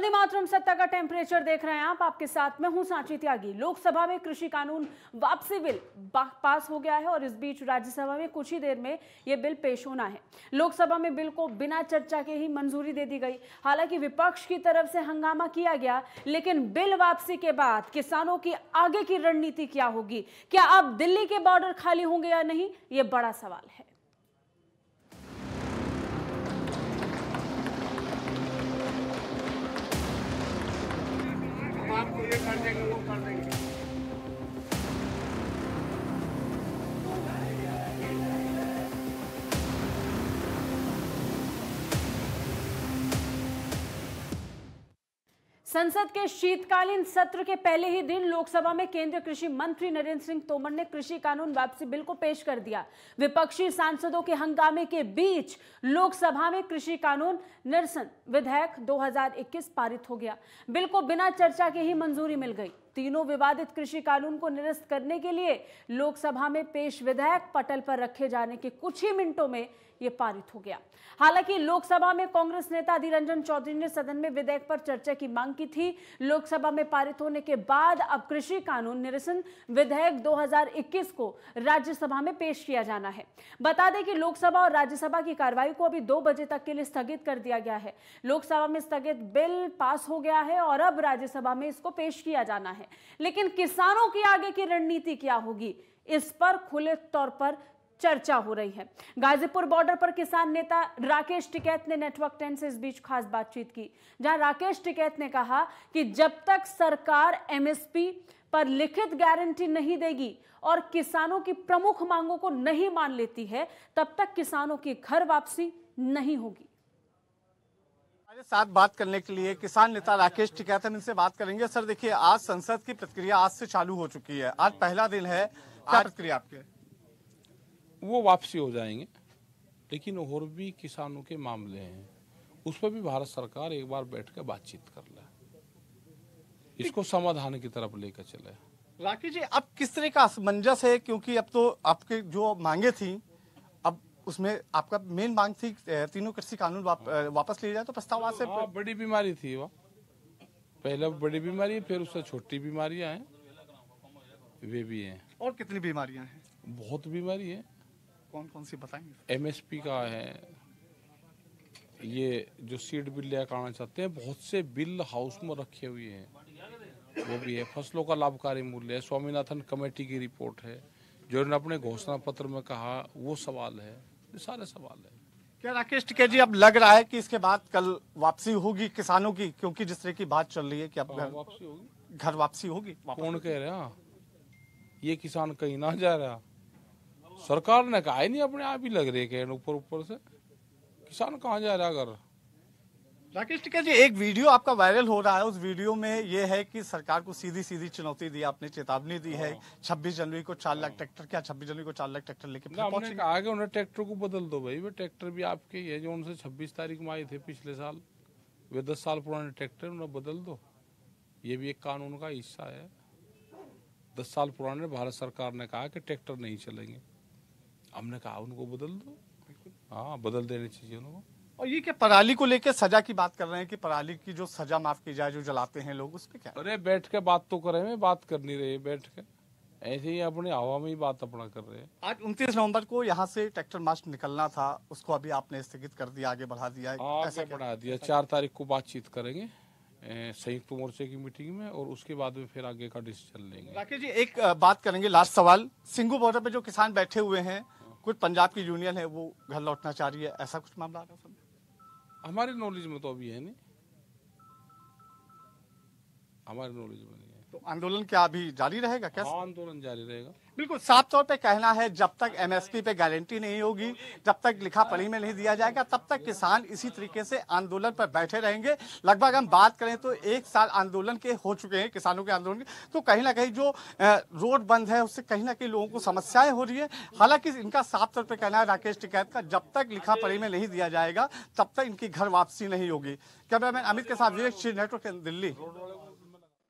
वंदे मातरम सत्ता का टेम्परेचर देख रहे हैं आप आपके साथ मैं हूं सांची त्यागी लोकसभा में कृषि कानून वापसी बिल पास हो गया है और इस बीच राज्यसभा में कुछ ही देर में यह बिल पेश होना है लोकसभा में बिल को बिना चर्चा के ही मंजूरी दे दी गई हालांकि विपक्ष की तरफ से हंगामा किया गया लेकिन बिल वापसी के बाद किसानों की आगे की रणनीति क्या होगी क्या अब दिल्ली के बॉर्डर खाली होंगे या नहीं ये बड़ा सवाल है संसद के शीतकालीन सत्र के पहले ही दिन लोकसभा में केंद्रीय कृषि मंत्री नरेंद्र सिंह तोमर ने कृषि कानून वापसी बिल को पेश कर दिया विपक्षी सांसदों के हंगामे के बीच लोकसभा में कृषि कानून निरसन विधेयक 2021 पारित हो गया बिल को बिना चर्चा के ही मंजूरी मिल गई तीनों विवादित कृषि कानून को निरस्त करने के लिए लोकसभा में पेश विधेयक पटल पर रखे जाने के कुछ ही मिनटों में ये पारित हो गया हालांकि लोकसभा में कांग्रेस नेता अधीर रंजन चौधरी ने सदन में विधेयक पर चर्चा की मांग की थी लोकसभा में पारित होने के बाद अब कृषि कानून निरसन विधेयक 2021 को राज्यसभा में पेश किया जाना है बता दें कि लोकसभा और राज्यसभा की कार्रवाई को अभी दो बजे तक के लिए स्थगित कर दिया गया है लोकसभा में स्थगित बिल पास हो गया है और अब राज्यसभा में इसको पेश किया जाना है है लेकिन किसानों की आगे की रणनीति क्या होगी इस पर खुले तौर पर चर्चा हो रही है गाजीपुर बॉर्डर पर किसान नेता राकेश टिकैत ने नेटवर्क टेन से इस बीच खास बातचीत की जहां राकेश टिकैत ने कहा कि जब तक सरकार एमएसपी पर लिखित गारंटी नहीं देगी और किसानों की प्रमुख मांगों को नहीं मान लेती है तब तक किसानों की घर वापसी नहीं होगी हमारे साथ बात करने के लिए किसान नेता राकेश टिकैत हम इनसे बात करेंगे सर देखिए आज संसद की प्रक्रिया आज से चालू हो चुकी है आज पहला दिन है क्या प्रक्रिया आपके वो वापसी हो जाएंगे लेकिन और भी किसानों के मामले हैं उस पर भी भारत सरकार एक बार बैठ कर बातचीत कर ले इसको समाधान की तरफ लेकर चले राकेश जी अब किस तरह का असमंजस है क्योंकि अब तो आपके जो मांगे थी उसमें आपका मेन मांग थी तीनों कृषि कानून वाप, वापस लिए जाए तो प्रस्ताव से आ, हाँ, बड़ी बीमारी थी वो पहले बड़ी बीमारी फिर उससे छोटी बीमारियां हैं वे भी हैं और कितनी बीमारियां हैं बहुत बीमारी है कौन कौन सी बताएंगे एमएसपी का है ये जो सीड बिल ले आना चाहते हैं बहुत से बिल हाउस में रखे हुए हैं वो भी है फसलों का लाभकारी मूल्य है स्वामीनाथन कमेटी की रिपोर्ट है जो अपने घोषणा पत्र में कहा वो सवाल है ये सारे सवाल है क्या राकेश टिके जी अब लग रहा है कि इसके बाद कल वापसी होगी किसानों की क्योंकि जिस तरह की बात चल रही है कि अब हाँ, घर वापसी होगी घर वापसी होगी कौन कह रहा हाँ? ये किसान कहीं ना जा रहा सरकार ने कहा ही नहीं अपने आप ही लग रही है ऊपर ऊपर से किसान कहाँ जा रहा घर राकेश टिका जी एक वीडियो आपका वायरल हो रहा है उस वीडियो में ये है कि सरकार को सीधी सीधी चुनौती दी आपने चेतावनी दी है 26 हाँ। जनवरी को चार लाख हाँ। ट्रैक्टर क्या 26 जनवरी को चार लाख ट्रैक्टर लेके आगे उन्हें ट्रैक्टर को बदल दो भाई वे ट्रैक्टर भी आपके ये जो उनसे 26 तारीख में आए थे पिछले साल वे दस साल पुराने ट्रैक्टर उन्हें बदल दो ये भी एक कानून का हिस्सा है दस साल पुराने भारत सरकार ने कहा कि ट्रैक्टर नहीं चलेंगे हमने कहा उनको बदल दो हाँ बदल देने चाहिए उनको और ये क्या पराली को लेकर सजा की बात कर रहे हैं कि पराली की जो सजा माफ की जाए जो जलाते हैं लोग उस पर क्या अरे बैठ के बात तो करे मैं बात कर नहीं रहे बैठ के ऐसे ही अपने हवा में ही बात अपना कर रहे हैं आज उनतीस नवंबर को यहाँ से ट्रैक्टर मार्च निकलना था उसको अभी आपने स्थगित कर दिया आगे बढ़ा दिया हाँ, आगे बढ़ा दिया चार तारीख को बातचीत करेंगे संयुक्त मोर्चे की मीटिंग में और उसके बाद में फिर आगे का डिसीजन लेंगे राकेश जी एक बात करेंगे लास्ट सवाल सिंगू बॉर्डर पे जो किसान बैठे हुए हैं कुछ पंजाब की यूनियन है वो घर लौटना चाह रही है ऐसा कुछ मामला आ रहा है हमारे नॉलेज में तो अभी है नहीं हमारे नॉलेज में नहीं है तो आंदोलन क्या अभी जारी रहेगा क्या हाँ, आंदोलन जारी रहेगा बिल्कुल साफ तौर पे कहना है जब तक एमएसपी पे गारंटी नहीं होगी जब तक लिखा पढ़ी में नहीं दिया जाएगा तब तक किसान इसी तरीके से आंदोलन पर बैठे रहेंगे लगभग हम बात करें तो एक साल आंदोलन के हो चुके हैं किसानों के आंदोलन के तो कहीं ना कहीं जो रोड बंद है उससे कहीं ना कहीं लोगों को समस्याएं हो रही है हालांकि इनका साफ तौर पर कहना है राकेश टिकैत का जब तक लिखा पढ़ी में नहीं दिया जाएगा तब तक इनकी घर वापसी नहीं होगी मैन अमित के साथ विवेक नेटवर्क दिल्ली